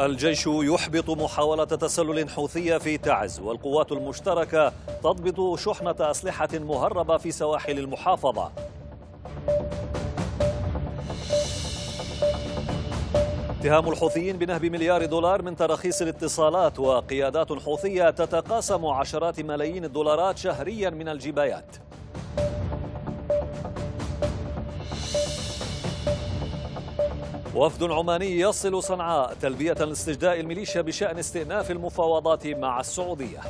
الجيش يحبط محاولة تسلل حوثية في تعز والقوات المشتركة تضبط شحنة أسلحة مهربة في سواحل المحافظة اتهام الحوثيين بنهب مليار دولار من تراخيص الاتصالات وقيادات حوثية تتقاسم عشرات ملايين الدولارات شهريا من الجبايات وفد عماني يصل صنعاء تلبية لاستجداء الميليشيا بشأن استئناف المفاوضات مع السعودية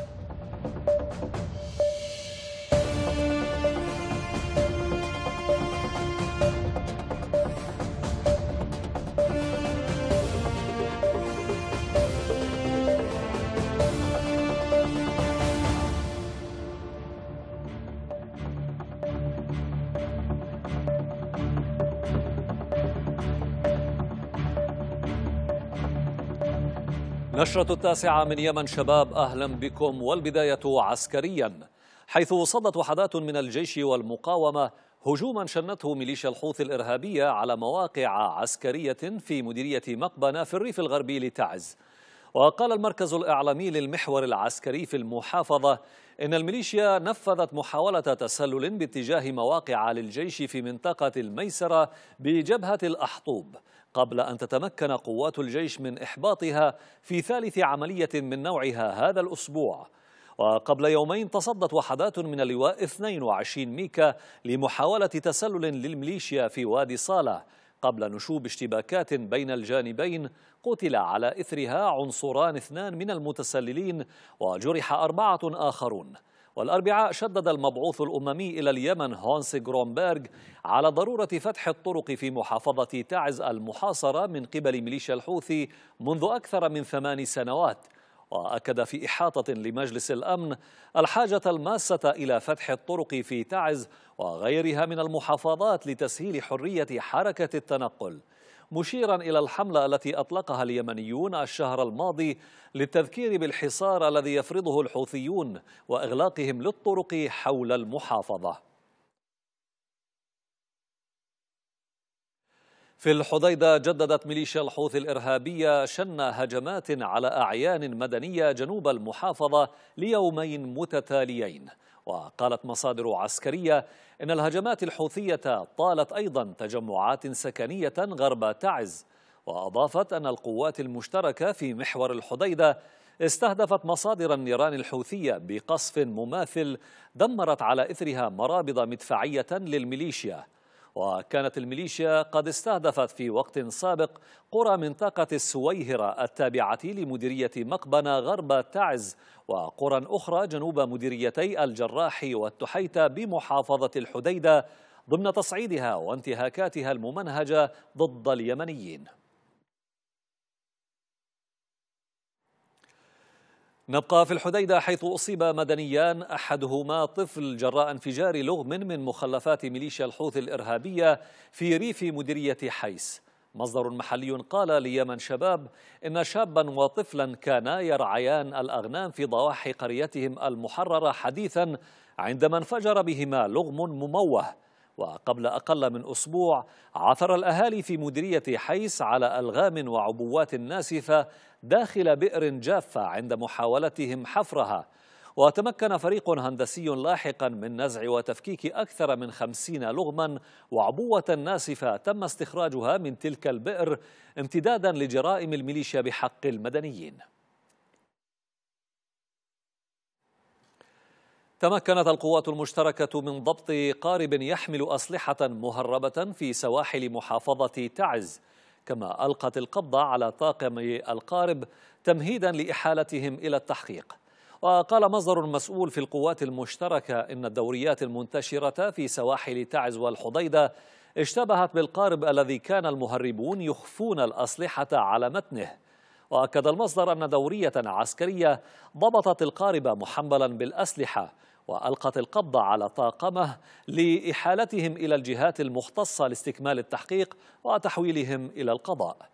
نشرة التاسعة من يمن شباب أهلا بكم والبداية عسكريا حيث صدت وحدات من الجيش والمقاومة هجوما شنته ميليشيا الحوثي الإرهابية على مواقع عسكرية في مديرية مقبنة في الريف الغربي لتعز وقال المركز الإعلامي للمحور العسكري في المحافظة إن الميليشيا نفذت محاولة تسلل باتجاه مواقع للجيش في منطقة الميسرة بجبهة الأحطوب قبل أن تتمكن قوات الجيش من إحباطها في ثالث عملية من نوعها هذا الأسبوع وقبل يومين تصدت وحدات من اللواء 22 ميكا لمحاولة تسلل للميليشيا في وادي صالة قبل نشوب اشتباكات بين الجانبين قتل على إثرها عنصران اثنان من المتسللين وجرح أربعة آخرون والأربعاء شدد المبعوث الأممي إلى اليمن هونس جرومبرغ على ضرورة فتح الطرق في محافظة تعز المحاصرة من قبل ميليشيا الحوثي منذ أكثر من ثمان سنوات وأكد في إحاطة لمجلس الأمن الحاجة الماسة إلى فتح الطرق في تعز وغيرها من المحافظات لتسهيل حرية حركة التنقل مشيرا إلى الحملة التي أطلقها اليمنيون الشهر الماضي للتذكير بالحصار الذي يفرضه الحوثيون وإغلاقهم للطرق حول المحافظة في الحديدة جددت ميليشيا الحوث الإرهابية شن هجمات على أعيان مدنية جنوب المحافظة ليومين متتاليين وقالت مصادر عسكرية إن الهجمات الحوثية طالت أيضا تجمعات سكنية غرب تعز وأضافت أن القوات المشتركة في محور الحديدة استهدفت مصادر النيران الحوثية بقصف مماثل دمرت على إثرها مرابض مدفعية للميليشيا وكانت الميليشيا قد استهدفت في وقت سابق قرى منطقة السويهرة التابعة لمديرية مقبنة غرب تعز وقرى أخرى جنوب مديريتي الجراح والتحيتة بمحافظة الحديدة ضمن تصعيدها وانتهاكاتها الممنهجة ضد اليمنيين نبقى في الحديدة حيث أصيب مدنيان أحدهما طفل جراء انفجار لغم من مخلفات ميليشيا الحوثي الإرهابية في ريف مديرية حيس مصدر محلي قال ليمن شباب إن شابا وطفلا كانا يرعيان الأغنام في ضواحي قريتهم المحررة حديثا عندما انفجر بهما لغم مموه وقبل أقل من أسبوع عثر الأهالي في مديرية حيس على ألغام وعبوات ناسفة داخل بئر جافة عند محاولتهم حفرها وتمكن فريق هندسي لاحقا من نزع وتفكيك أكثر من خمسين لغما وعبوة ناسفة تم استخراجها من تلك البئر امتدادا لجرائم الميليشيا بحق المدنيين تمكنت القوات المشتركة من ضبط قارب يحمل أسلحة مهربة في سواحل محافظة تعز كما ألقت القبض على طاقم القارب تمهيدا لإحالتهم إلى التحقيق وقال مصدر مسؤول في القوات المشتركة إن الدوريات المنتشرة في سواحل تعز والحضيدة اشتبهت بالقارب الذي كان المهربون يخفون الأسلحة على متنه وأكد المصدر أن دورية عسكرية ضبطت القارب محملا بالأسلحة وألقت القبض على طاقمه لإحالتهم إلى الجهات المختصة لاستكمال التحقيق وتحويلهم إلى القضاء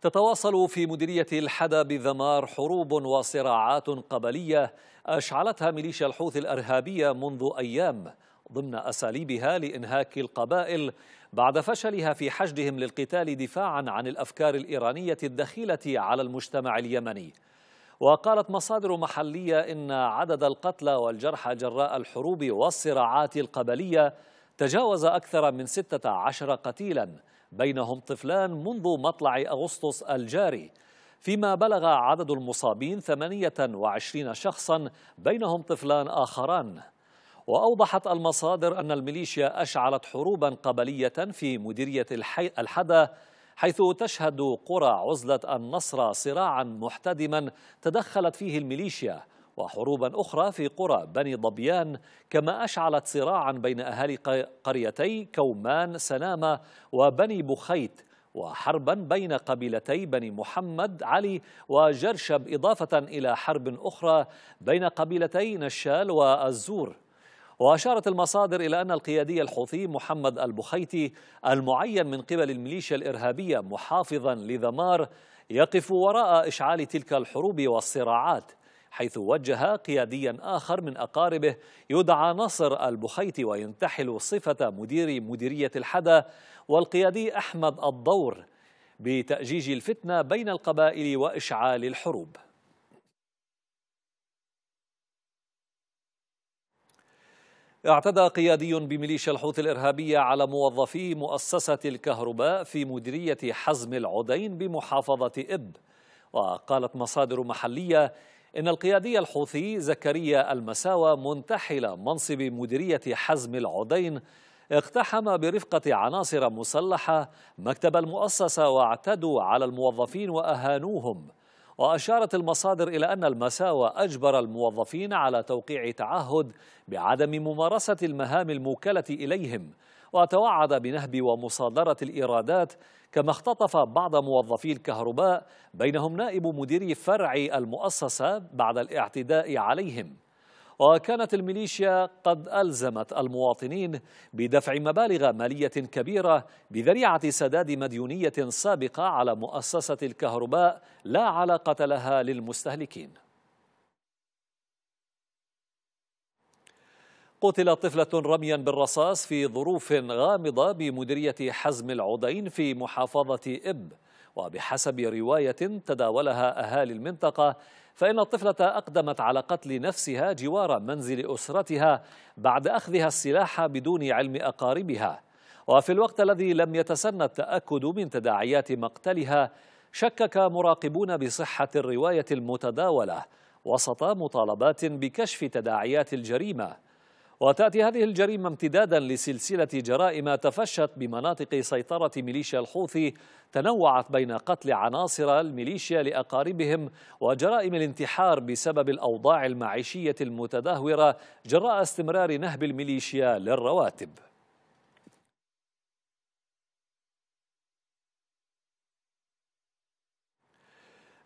تتواصل في مديرية الحدى بذمار حروب وصراعات قبلية أشعلتها ميليشيا الحوث الأرهابية منذ أيام ضمن أساليبها لإنهاك القبائل بعد فشلها في حشدهم للقتال دفاعا عن الأفكار الإيرانية الدخيلة على المجتمع اليمني وقالت مصادر محلية إن عدد القتلى والجرحى جراء الحروب والصراعات القبلية تجاوز أكثر من 16 قتيلا بينهم طفلان منذ مطلع أغسطس الجاري فيما بلغ عدد المصابين 28 شخصا بينهم طفلان آخران وأوضحت المصادر أن الميليشيا أشعلت حروبا قبلية في مديرية الحي الحدا حيث تشهد قرى عزلة النصر صراعا محتدما تدخلت فيه الميليشيا وحروبا أخرى في قرى بني ضبيان كما أشعلت صراعا بين أهالي قريتي كومان سنامة وبني بخيت وحربا بين قبيلتي بني محمد علي وجرشب إضافة إلى حرب أخرى بين قبيلتي نشال والزور وأشارت المصادر إلى أن القيادي الحوثي محمد البخيتي المعين من قبل الميليشيا الإرهابية محافظا لذمار يقف وراء إشعال تلك الحروب والصراعات حيث وجه قياديا آخر من أقاربه يدعى نصر البخيتي وينتحل صفة مدير مديرية الحدى والقيادي أحمد الدور بتأجيج الفتنة بين القبائل وإشعال الحروب اعتدى قيادي بميليشيا الحوثي الإرهابية على موظفي مؤسسة الكهرباء في مديرية حزم العدين بمحافظة إب وقالت مصادر محلية إن القيادي الحوثي زكريا المساوى منتحل منصب مديرية حزم العدين اقتحم برفقة عناصر مسلحة مكتب المؤسسة واعتدوا على الموظفين وأهانوهم وأشارت المصادر إلى أن المساوى أجبر الموظفين على توقيع تعهد بعدم ممارسة المهام الموكلة إليهم وتوعد بنهب ومصادرة الإيرادات كما اختطف بعض موظفي الكهرباء بينهم نائب مدير فرع المؤسسة بعد الاعتداء عليهم وكانت الميليشيا قد ألزمت المواطنين بدفع مبالغ مالية كبيرة بذريعة سداد مديونية سابقة على مؤسسة الكهرباء لا علاقة لها للمستهلكين قتلت طفلة رميا بالرصاص في ظروف غامضة بمديرية حزم العودين في محافظة إب وبحسب رواية تداولها أهالي المنطقة فإن الطفلة أقدمت على قتل نفسها جوار منزل أسرتها بعد أخذها السلاح بدون علم أقاربها وفي الوقت الذي لم يتسنى التأكد من تداعيات مقتلها شكك مراقبون بصحة الرواية المتداولة وسط مطالبات بكشف تداعيات الجريمة وتأتي هذه الجريمة امتدادا لسلسلة جرائم تفشت بمناطق سيطرة ميليشيا الحوثي تنوعت بين قتل عناصر الميليشيا لأقاربهم وجرائم الانتحار بسبب الأوضاع المعيشية المتدهورة جراء استمرار نهب الميليشيا للرواتب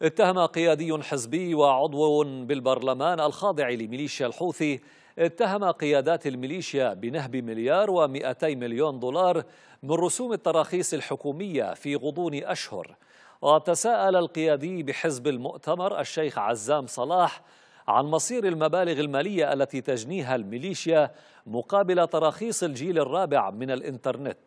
اتهم قيادي حزبي وعضو بالبرلمان الخاضع لميليشيا الحوثي اتهم قيادات الميليشيا بنهب مليار و200 مليون دولار من رسوم التراخيص الحكومية في غضون أشهر وتساءل القيادي بحزب المؤتمر الشيخ عزام صلاح عن مصير المبالغ المالية التي تجنيها الميليشيا مقابل تراخيص الجيل الرابع من الإنترنت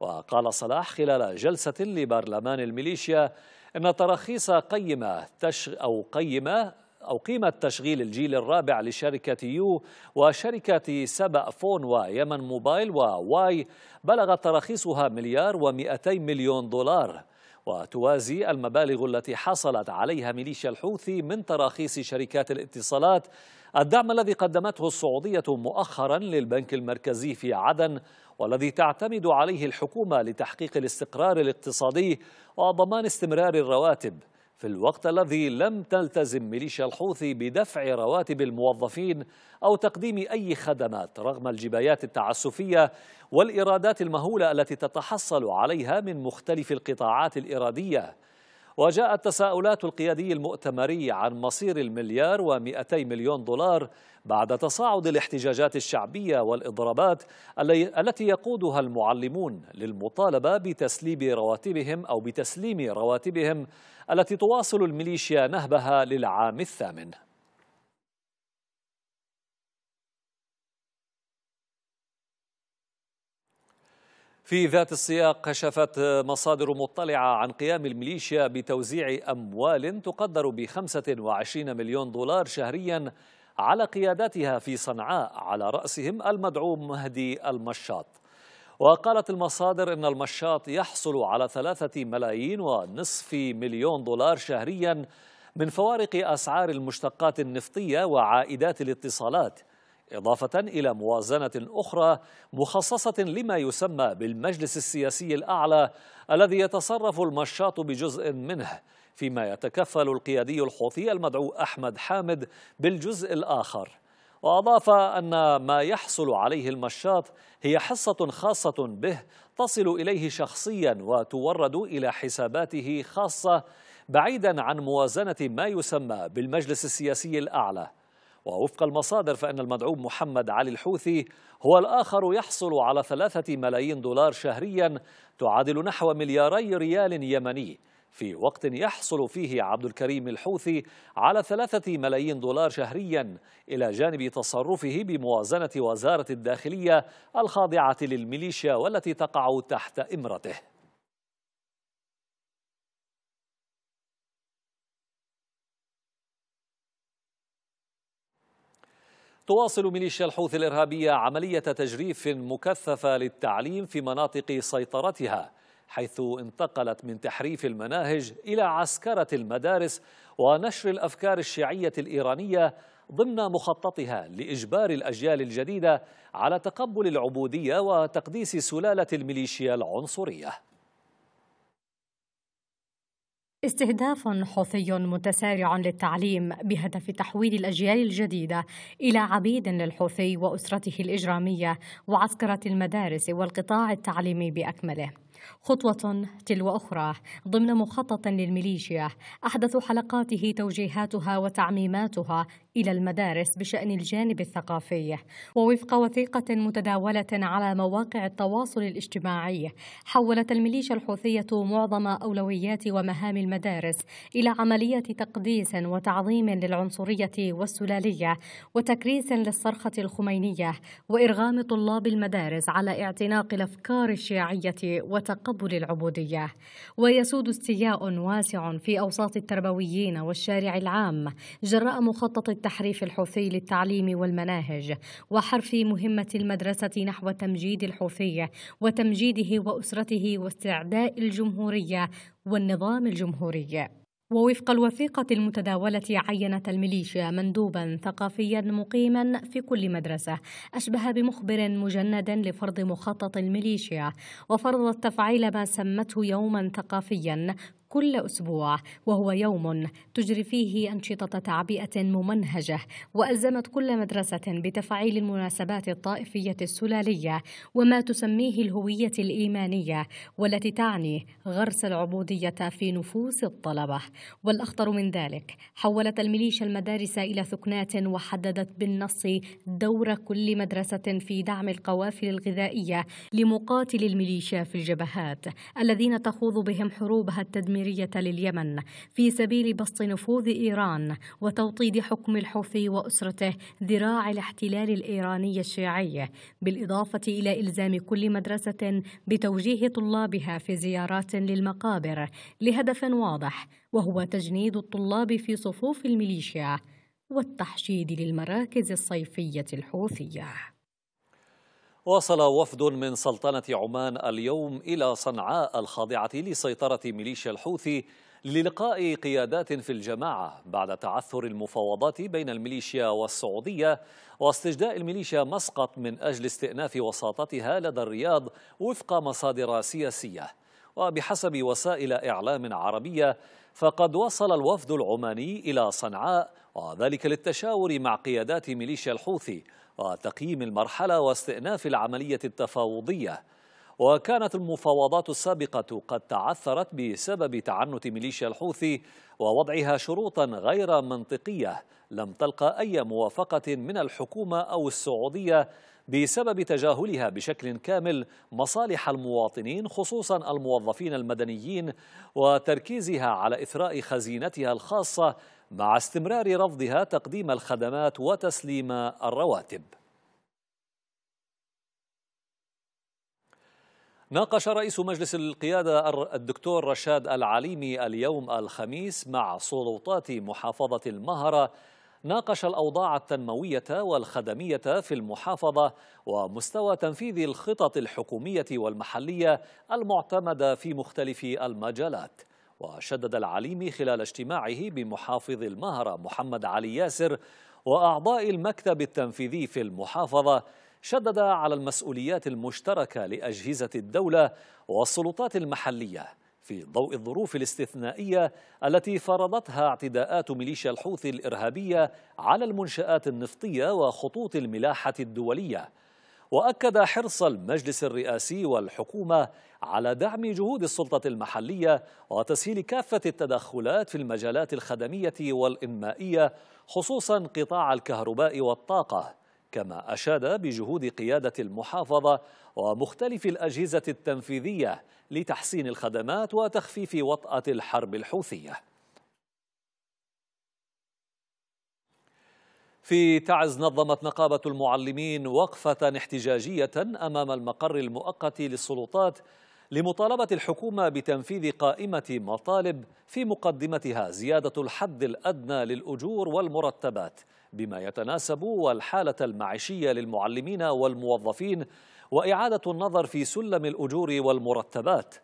وقال صلاح خلال جلسة لبرلمان الميليشيا إن تراخيص قيمة تشغ أو قيمة أو قيمة تشغيل الجيل الرابع لشركة يو وشركة سبأ فون ويمن موبايل وواي بلغت تراخيصها مليار و200 مليون دولار وتوازي المبالغ التي حصلت عليها ميليشيا الحوثي من تراخيص شركات الاتصالات الدعم الذي قدمته السعودية مؤخرا للبنك المركزي في عدن والذي تعتمد عليه الحكومة لتحقيق الاستقرار الاقتصادي وضمان استمرار الرواتب في الوقت الذي لم تلتزم ميليشيا الحوثي بدفع رواتب الموظفين أو تقديم أي خدمات رغم الجبايات التعسفية والإيرادات المهولة التي تتحصل عليها من مختلف القطاعات الإرادية وجاءت تساؤلات القيادي المؤتمري عن مصير المليار و200 مليون دولار بعد تصاعد الاحتجاجات الشعبية والإضرابات التي يقودها المعلمون للمطالبة بتسليم رواتبهم أو بتسليم رواتبهم التي تواصل الميليشيا نهبها للعام الثامن في ذات السياق كشفت مصادر مطلعة عن قيام الميليشيا بتوزيع أموال تقدر ب 25 مليون دولار شهريا على قياداتها في صنعاء على رأسهم المدعوم مهدي المشاط وقالت المصادر أن المشاط يحصل على ثلاثة ملايين ونصف مليون دولار شهريا من فوارق أسعار المشتقات النفطية وعائدات الاتصالات إضافة إلى موازنة أخرى مخصصة لما يسمى بالمجلس السياسي الأعلى الذي يتصرف المشاط بجزء منه فيما يتكفل القيادي الحوثي المدعو أحمد حامد بالجزء الآخر وأضاف أن ما يحصل عليه المشاط هي حصة خاصة به تصل إليه شخصيا وتورد إلى حساباته خاصة بعيدا عن موازنة ما يسمى بالمجلس السياسي الأعلى ووفق المصادر فإن المدعوم محمد علي الحوثي هو الآخر يحصل على ثلاثة ملايين دولار شهريا تعادل نحو ملياري ريال يمني في وقت يحصل فيه عبد الكريم الحوثي على ثلاثة ملايين دولار شهريا إلى جانب تصرفه بموازنة وزارة الداخلية الخاضعة للميليشيا والتي تقع تحت إمرته تواصل ميليشيا الحوث الإرهابية عملية تجريف مكثفة للتعليم في مناطق سيطرتها حيث انتقلت من تحريف المناهج إلى عسكرة المدارس ونشر الأفكار الشيعية الإيرانية ضمن مخططها لإجبار الأجيال الجديدة على تقبل العبودية وتقديس سلالة الميليشيا العنصرية استهداف حوثي متسارع للتعليم بهدف تحويل الأجيال الجديدة إلى عبيد للحوثي وأسرته الإجرامية وعسكرة المدارس والقطاع التعليمي بأكمله خطوة تلو أخرى ضمن مخطط للميليشيا أحدث حلقاته توجيهاتها وتعميماتها إلى المدارس بشأن الجانب الثقافي ووفق وثيقة متداولة على مواقع التواصل الاجتماعي حولت الميليشيا الحوثية معظم أولويات ومهام المدارس إلى عملية تقديس وتعظيم للعنصرية والسلالية وتكريس للصرخة الخمينية وإرغام طلاب المدارس على اعتناق الأفكار الشيعية وتقبل العبودية ويسود استياء واسع في أوساط التربويين والشارع العام جراء مخطط تحريف الحوثي للتعليم والمناهج وحرف مهمة المدرسة نحو تمجيد الحوثي وتمجيده وأسرته واستعداء الجمهورية والنظام الجمهوري ووفق الوثيقة المتداولة عينت الميليشيا مندوبا ثقافيا مقيما في كل مدرسة أشبه بمخبر مجند لفرض مخطط الميليشيا وفرضت تفعيل ما سمته يوما ثقافيا كل أسبوع وهو يوم تجري فيه أنشطة تعبئة ممنهجة وألزمت كل مدرسة بتفعيل المناسبات الطائفية السلالية وما تسميه الهوية الإيمانية والتي تعني غرس العبودية في نفوس الطلبة والأخطر من ذلك حولت الميليشيا المدارس إلى ثكنات وحددت بالنص دور كل مدرسة في دعم القوافل الغذائية لمقاتل الميليشيا في الجبهات الذين تخوض بهم حروبها التدميرية الأميرية لليمن في سبيل بسط نفوذ إيران وتوطيد حكم الحوثي وأسرته ذراع الاحتلال الإيراني الشيعي بالإضافة إلى إلزام كل مدرسة بتوجيه طلابها في زيارات للمقابر لهدف واضح وهو تجنيد الطلاب في صفوف الميليشيا والتحشيد للمراكز الصيفية الحوثية وصل وفد من سلطنة عمان اليوم إلى صنعاء الخاضعة لسيطرة ميليشيا الحوثي للقاء قيادات في الجماعة بعد تعثر المفاوضات بين الميليشيا والسعودية واستجداء الميليشيا مسقط من أجل استئناف وساطتها لدى الرياض وفق مصادر سياسية وبحسب وسائل إعلام عربية فقد وصل الوفد العماني إلى صنعاء وذلك للتشاور مع قيادات ميليشيا الحوثي وتقييم المرحلة واستئناف العملية التفاوضية وكانت المفاوضات السابقة قد تعثرت بسبب تعنت ميليشيا الحوثي ووضعها شروطا غير منطقية لم تلقى أي موافقة من الحكومة أو السعودية بسبب تجاهلها بشكل كامل مصالح المواطنين خصوصا الموظفين المدنيين وتركيزها على إثراء خزينتها الخاصة مع استمرار رفضها تقديم الخدمات وتسليم الرواتب ناقش رئيس مجلس القيادة الدكتور رشاد العليمي اليوم الخميس مع سلطات محافظة المهرة ناقش الأوضاع التنموية والخدمية في المحافظة ومستوى تنفيذ الخطط الحكومية والمحلية المعتمدة في مختلف المجالات وشدد العليمي خلال اجتماعه بمحافظ المهرة محمد علي ياسر وأعضاء المكتب التنفيذي في المحافظة شدد على المسؤوليات المشتركة لأجهزة الدولة والسلطات المحلية في ضوء الظروف الاستثنائية التي فرضتها اعتداءات ميليشيا الحوثي الإرهابية على المنشآت النفطية وخطوط الملاحة الدولية وأكد حرص المجلس الرئاسي والحكومة على دعم جهود السلطة المحلية وتسهيل كافة التدخلات في المجالات الخدمية والإنمائية خصوصا قطاع الكهرباء والطاقة كما أشاد بجهود قيادة المحافظة ومختلف الأجهزة التنفيذية لتحسين الخدمات وتخفيف وطأة الحرب الحوثية في تعز نظمت نقابة المعلمين وقفة احتجاجية أمام المقر المؤقت للسلطات لمطالبة الحكومة بتنفيذ قائمة مطالب في مقدمتها زيادة الحد الأدنى للأجور والمرتبات بما يتناسب والحالة المعيشية للمعلمين والموظفين وإعادة النظر في سلم الأجور والمرتبات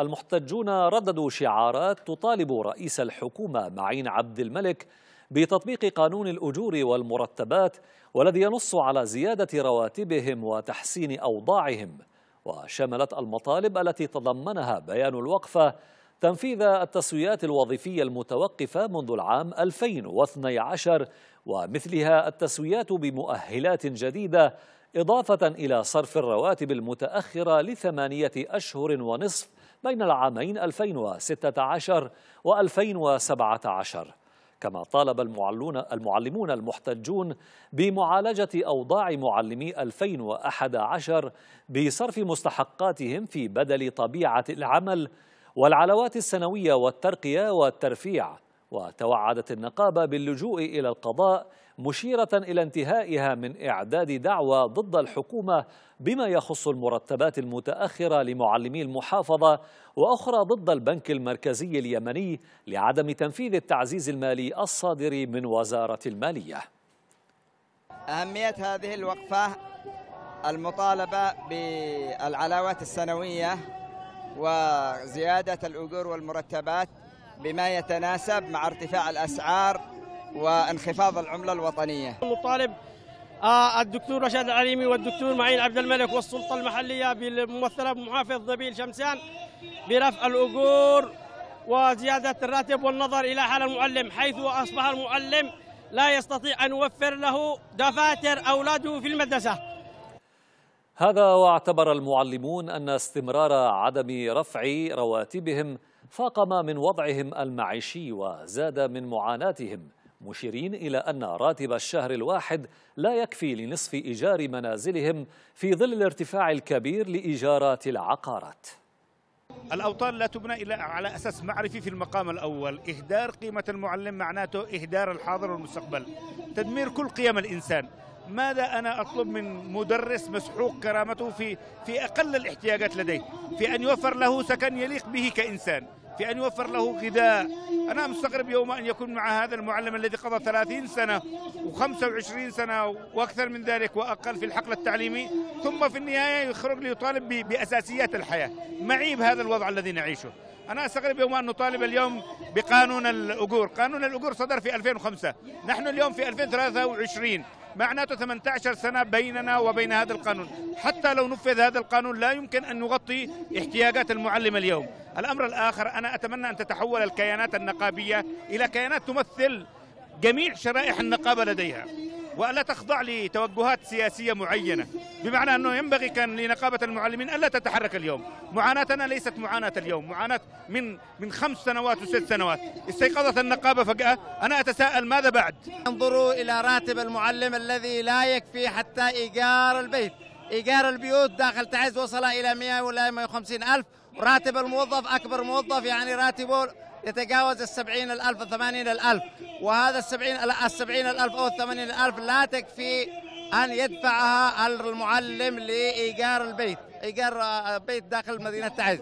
المحتجون رددوا شعارات تطالب رئيس الحكومة معين عبد الملك بتطبيق قانون الأجور والمرتبات والذي ينص على زيادة رواتبهم وتحسين أوضاعهم وشملت المطالب التي تضمنها بيان الوقفة تنفيذ التسويات الوظيفية المتوقفة منذ العام 2012 ومثلها التسويات بمؤهلات جديدة إضافة إلى صرف الرواتب المتأخرة لثمانية أشهر ونصف بين العامين 2016 و 2017 كما طالب المعلون المعلمون المحتجون بمعالجة أوضاع معلمي 2011 بصرف مستحقاتهم في بدل طبيعة العمل والعلوات السنوية والترقية والترفيع وتوعدت النقابة باللجوء إلى القضاء مشيرة إلى انتهائها من إعداد دعوى ضد الحكومة بما يخص المرتبات المتأخرة لمعلمي المحافظة وأخرى ضد البنك المركزي اليمني لعدم تنفيذ التعزيز المالي الصادر من وزارة المالية أهمية هذه الوقفة المطالبة بالعلاوات السنوية وزيادة الأجور والمرتبات بما يتناسب مع ارتفاع الأسعار وانخفاض العملة الوطنية نطالب آه، الدكتور رشاد العليمي والدكتور معين عبد الملك والسلطة المحلية بالممثلة بمحافظ نبيل شمسان برفع الأجور وزيادة الراتب والنظر إلى حال المعلم حيث أصبح المعلم لا يستطيع أن يوفر له دفاتر أولاده في المدرسة هذا واعتبر المعلمون أن استمرار عدم رفع رواتبهم فاقم من وضعهم المعيشي وزاد من معاناتهم مشيرين إلى أن راتب الشهر الواحد لا يكفي لنصف إيجار منازلهم في ظل الارتفاع الكبير لإيجارات العقارات الأوطان لا تبنى إلا على أساس معرفي في المقام الأول إهدار قيمة المعلم معناته إهدار الحاضر والمستقبل تدمير كل قيم الإنسان ماذا أنا أطلب من مدرس مسحوق كرامته في, في أقل الاحتياجات لديه في أن يوفر له سكن يليق به كإنسان في أن يوفر له غذاء أنا مستغرب يوم أن يكون مع هذا المعلم الذي قضى 30 سنة و25 سنة وأكثر من ذلك وأقل في الحقل التعليمي ثم في النهاية يخرج ليطالب بأساسيات الحياة معيب هذا الوضع الذي نعيشه أنا أستغرب يوم أن نطالب اليوم بقانون الأجور قانون الأجور صدر في 2005 نحن اليوم في 2023 معناته 18 سنة بيننا وبين هذا القانون حتى لو نفذ هذا القانون لا يمكن أن نغطي احتياجات المعلم اليوم الأمر الآخر أنا أتمنى أن تتحول الكيانات النقابية إلى كيانات تمثل جميع شرائح النقابة لديها ولا تخضع لتوجهات سياسية معينة بمعنى أنه ينبغي كان لنقابة المعلمين ألا تتحرك اليوم معاناتنا ليست معاناة اليوم معاناة من من خمس سنوات وست سنوات استيقظت النقابة فجأة أنا أتساءل ماذا بعد انظروا إلى راتب المعلم الذي لا يكفي حتى إيجار البيت إيجار البيوت داخل تعز وصل إلى 100 ولا 150 ألف راتب الموظف أكبر موظف يعني راتبه يتجاوز السبعين الألف الثمانين الألف وهذا السبعين السبعين الألف أو الثمانين الألف لا تكفي أن يدفعها المعلم لإيجار البيت إيجار آه، بيت داخل مدينة تعز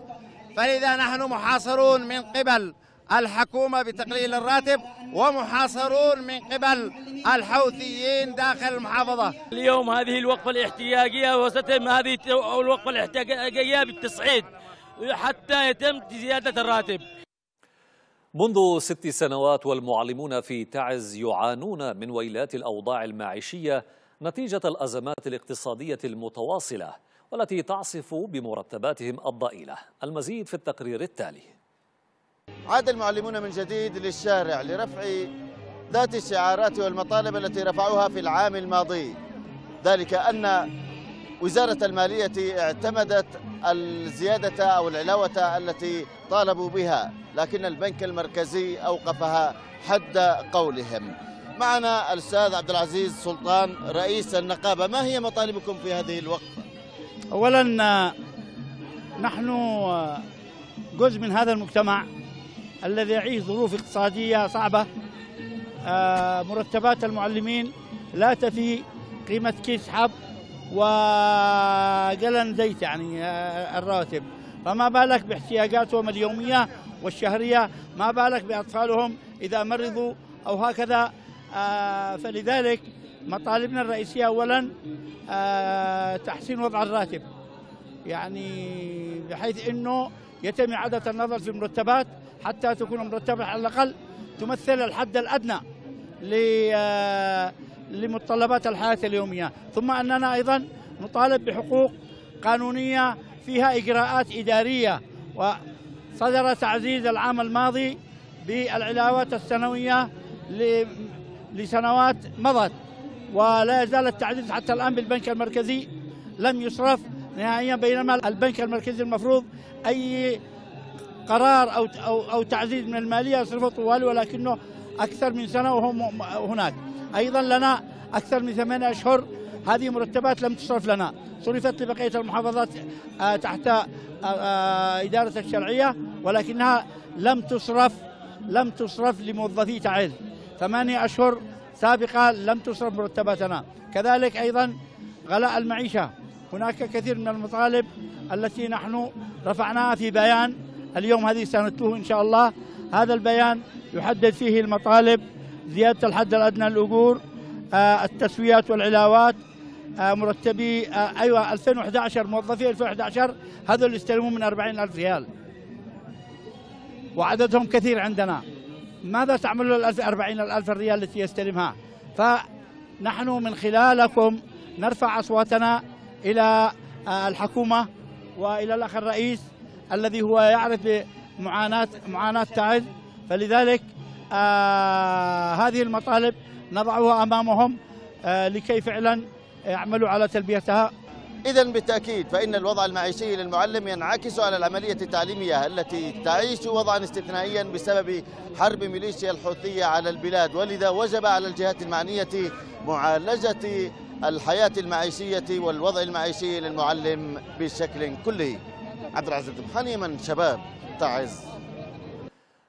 فلذا نحن محاصرون من قبل الحكومة بتقليل الراتب ومحاصرون من قبل الحوثيين داخل المحافظة اليوم هذه الوقفة الاحتياجية وستتم هذه الوقفة الاحتياجية بالتصعيد حتى يتم زيادة الراتب منذ ست سنوات والمعلمون في تعز يعانون من ويلات الأوضاع المعيشية نتيجة الأزمات الاقتصادية المتواصلة والتي تعصف بمرتباتهم الضئيلة المزيد في التقرير التالي عاد المعلمون من جديد للشارع لرفع ذات الشعارات والمطالب التي رفعوها في العام الماضي ذلك أن وزارة المالية اعتمدت الزيادة أو العلاوة التي طالبوا بها لكن البنك المركزي أوقفها حد قولهم معنا الأستاذ عبد العزيز سلطان رئيس النقابة ما هي مطالبكم في هذه الوقفة؟ أولا نحن جزء من هذا المجتمع الذي يعيش ظروف اقتصادية صعبة آه، مرتبات المعلمين لا تفي قيمة كيس حب وقلن زيت يعني آه، الراتب فما بالك باحتياجاتهم اليومية والشهرية ما بالك بأطفالهم إذا مرضوا أو هكذا آه، فلذلك مطالبنا الرئيسية أولا آه، تحسين وضع الراتب يعني بحيث أنه يتم إعادة النظر في المرتبات حتى تكون مرتبة على الأقل تمثل الحد الأدنى ل لمتطلبات الحياة اليومية ثم أننا أيضا نطالب بحقوق قانونية فيها إجراءات إدارية وصدر تعزيز العام الماضي بالعلاوات السنوية لسنوات مضت ولا يزال التعزيز حتى الآن بالبنك المركزي لم يصرف نهائيا بينما البنك المركزي المفروض أي قرار أو أو تعزيز من المالية يصرفه طوال ولكنه أكثر من سنة وهو هناك أيضا لنا أكثر من ثمانية أشهر هذه مرتبات لم تصرف لنا صرفت لبقية المحافظات آه، تحت آه، آه، إدارة الشرعية ولكنها لم تصرف لم تصرف لموظفي تعز ثمانية أشهر سابقة لم تصرف مرتباتنا كذلك أيضا غلاء المعيشة هناك كثير من المطالب التي نحن رفعناها في بيان اليوم هذه سنتلوه إن شاء الله هذا البيان يحدد فيه المطالب زيادة الحد الأدنى للأجور آه، التسويات والعلاوات آه، مرتبي آه، أيوة 2011 موظفي 2011 هذول اللي يستلموا من 40 ألف ريال وعددهم كثير عندنا ماذا تعمل ال 40 ألف ريال التي يستلمها فنحن من خلالكم نرفع أصواتنا إلى الحكومة وإلى الأخ الرئيس الذي هو يعرف بمعاناة معاناة تعز فلذلك آه، هذه المطالب نضعها امامهم آه، لكي فعلا يعملوا على تلبيتها إذا بالتأكيد فإن الوضع المعيشي للمعلم ينعكس على العملية التعليمية التي تعيش وضعا استثنائيا بسبب حرب ميليشيا الحوثية على البلاد ولذا وجب على الجهات المعنية معالجة الحياة المعيشية والوضع المعيشي للمعلم بشكل كلي عبد العزيز من شباب تعز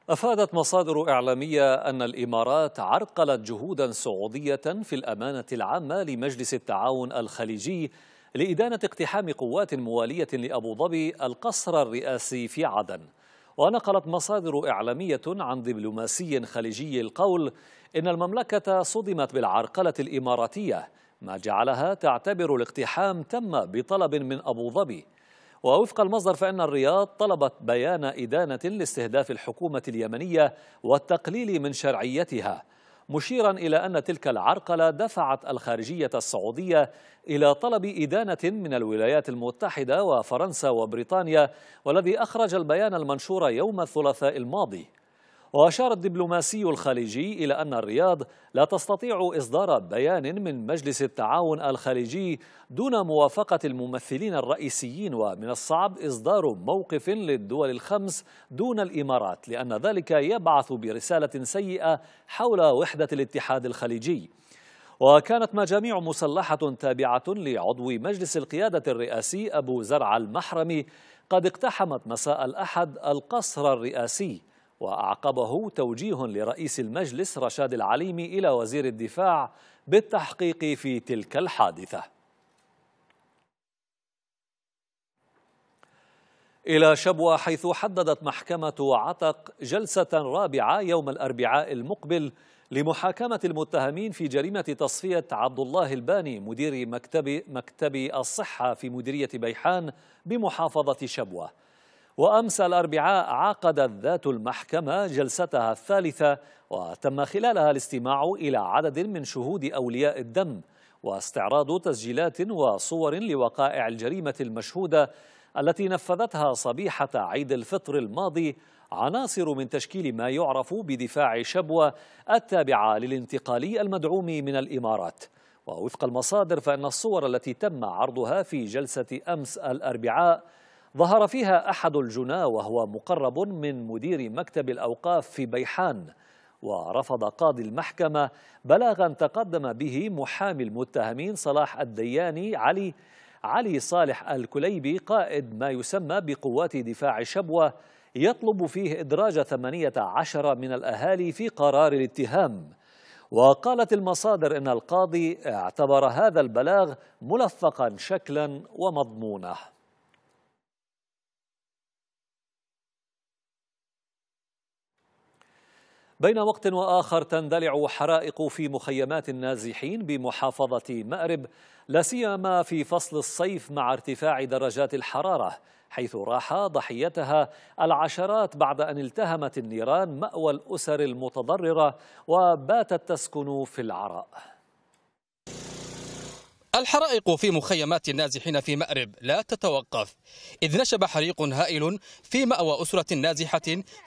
أفادت مصادر إعلامية أن الإمارات عرقلت جهودا سعودية في الأمانة العامة لمجلس التعاون الخليجي لإدانة اقتحام قوات موالية لأبو ظبي القصر الرئاسي في عدن ونقلت مصادر إعلامية عن دبلوماسي خليجي القول إن المملكة صدمت بالعرقلة الإماراتية ما جعلها تعتبر الاقتحام تم بطلب من أبو ظبي ووفق المصدر فإن الرياض طلبت بيان إدانة لاستهداف الحكومة اليمنية والتقليل من شرعيتها مشيرا إلى أن تلك العرقلة دفعت الخارجية السعودية إلى طلب إدانة من الولايات المتحدة وفرنسا وبريطانيا والذي أخرج البيان المنشور يوم الثلاثاء الماضي وأشار الدبلوماسي الخليجي إلى أن الرياض لا تستطيع إصدار بيان من مجلس التعاون الخليجي دون موافقة الممثلين الرئيسيين ومن الصعب إصدار موقف للدول الخمس دون الإمارات لأن ذلك يبعث برسالة سيئة حول وحدة الاتحاد الخليجي وكانت مجاميع مسلحة تابعة لعضو مجلس القيادة الرئاسي أبو زرع المحرمي قد اقتحمت مساء الأحد القصر الرئاسي وأعقبه توجيه لرئيس المجلس رشاد العليمي إلى وزير الدفاع بالتحقيق في تلك الحادثة إلى شبوة حيث حددت محكمة عتق جلسة رابعة يوم الأربعاء المقبل لمحاكمة المتهمين في جريمة تصفية عبد الله الباني مدير مكتب مكتب الصحة في مديرية بيحان بمحافظة شبوة وأمس الأربعاء عقدت ذات المحكمة جلستها الثالثة وتم خلالها الاستماع إلى عدد من شهود أولياء الدم واستعراض تسجيلات وصور لوقائع الجريمة المشهودة التي نفذتها صبيحة عيد الفطر الماضي عناصر من تشكيل ما يعرف بدفاع شبوة التابعة للانتقالي المدعوم من الإمارات ووفق المصادر فإن الصور التي تم عرضها في جلسة أمس الأربعاء ظهر فيها أحد الجنى وهو مقرب من مدير مكتب الأوقاف في بيحان ورفض قاضي المحكمة بلاغا تقدم به محامي المتهمين صلاح الدياني علي علي صالح الكليبي قائد ما يسمى بقوات دفاع شبوة يطلب فيه إدراج 18 من الأهالي في قرار الاتهام وقالت المصادر إن القاضي اعتبر هذا البلاغ ملفقا شكلا ومضمونه بين وقت وآخر تندلع حرائق في مخيمات النازحين بمحافظة مأرب لا سيما في فصل الصيف مع ارتفاع درجات الحرارة حيث راح ضحيتها العشرات بعد أن التهمت النيران مأوى الأسر المتضررة وباتت تسكن في العراء الحرائق في مخيمات النازحين في مأرب لا تتوقف إذ نشب حريق هائل في مأوى أسرة نازحة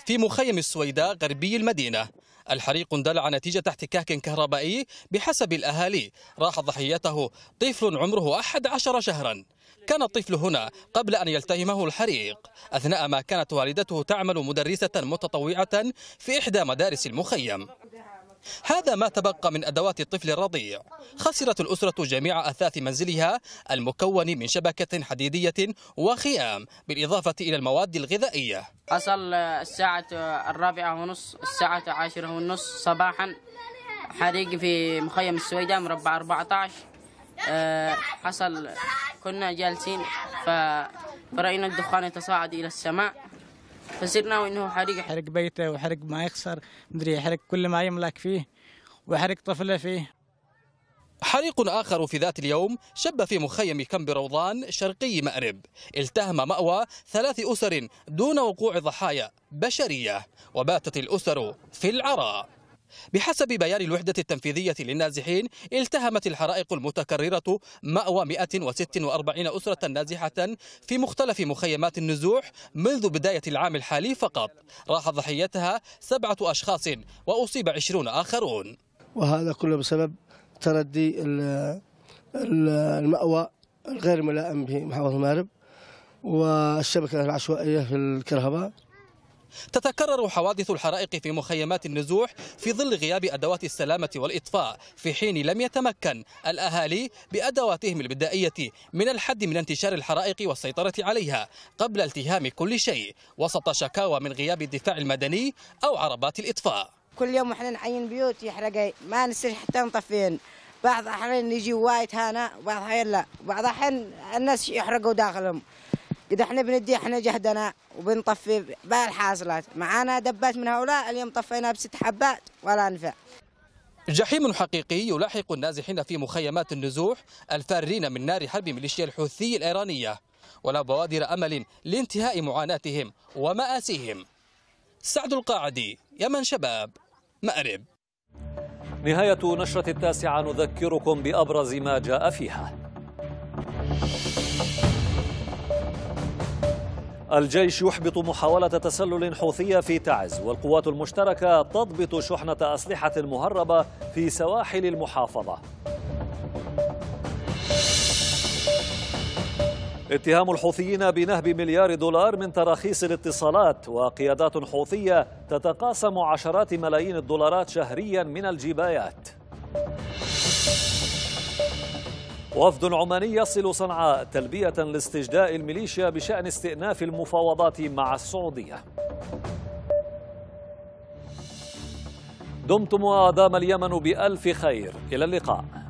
في مخيم السويداء غربي المدينة الحريق اندلع نتيجة احتكاك كهربائي بحسب الأهالي راح ضحيته طفل عمره 11 شهرا كان الطفل هنا قبل أن يلتهمه الحريق أثناء ما كانت والدته تعمل مدرسة متطوعة في إحدى مدارس المخيم هذا ما تبقى من أدوات الطفل الرضيع خسرت الأسرة جميع أثاث منزلها المكون من شبكة حديدية وخيام بالإضافة إلى المواد الغذائية حصل الساعة الرابعة ونص الساعة عاشرة ونص صباحا حريق في مخيم السويداء مربع 14 آه، حصل كنا جالسين فرأينا الدخان يتصاعد إلى السماء فصير ناوي انه حرق حرق بيته وحرق ما يخسر مدري حرق كل ما يملك فيه وحرق طفله فيه حريق آخر في ذات اليوم شب في مخيم كمب روضان شرقي مأرب التهم مأوى ثلاث أسر دون وقوع ضحايا بشرية وباتت الأسر في العراء بحسب بيان الوحدة التنفيذية للنازحين التهمت الحرائق المتكررة مأوى 146 أسرة نازحة في مختلف مخيمات النزوح منذ بداية العام الحالي فقط راح ضحيتها سبعة أشخاص وأصيب عشرون آخرون وهذا كله بسبب تردي المأوى الغير ملائم بمحافظة المارب والشبكة العشوائية في الكهرباء تتكرر حوادث الحرائق في مخيمات النزوح في ظل غياب أدوات السلامة والإطفاء في حين لم يتمكن الأهالي بأدواتهم البدائية من الحد من انتشار الحرائق والسيطرة عليها قبل التهام كل شيء وسط شكاوى من غياب الدفاع المدني أو عربات الإطفاء كل يوم احنا نعين بيوت يحرق ما نصير حتى نطفين بعض الأحيان يجي وايد هنا بعض احيان لا بعض احيان الناس يحرقوا داخلهم اذا احنا بندي احنا جهدنا وبنطفي بالحاصلات معانا دبات من هؤلاء اليوم طفينا بست حبات ولا نفع جحيم حقيقي يلاحق النازحين في مخيمات النزوح الفارين من نار حرب ميليشيا الحوثي الإيرانية ولا بوادر أمل لانتهاء معاناتهم ومآسيهم سعد القاعدي يمن شباب مأرب نهاية نشرة التاسعة نذكركم بأبرز ما جاء فيها الجيش يحبط محاولة تسلل حوثية في تعز والقوات المشتركة تضبط شحنة أسلحة مهربة في سواحل المحافظة اتهام الحوثيين بنهب مليار دولار من تراخيص الاتصالات وقيادات حوثية تتقاسم عشرات ملايين الدولارات شهريا من الجبايات وفد عماني يصل صنعاء تلبية لاستجداء الميليشيا بشأن استئناف المفاوضات مع السعودية دمتم وأدام اليمن بألف خير إلى اللقاء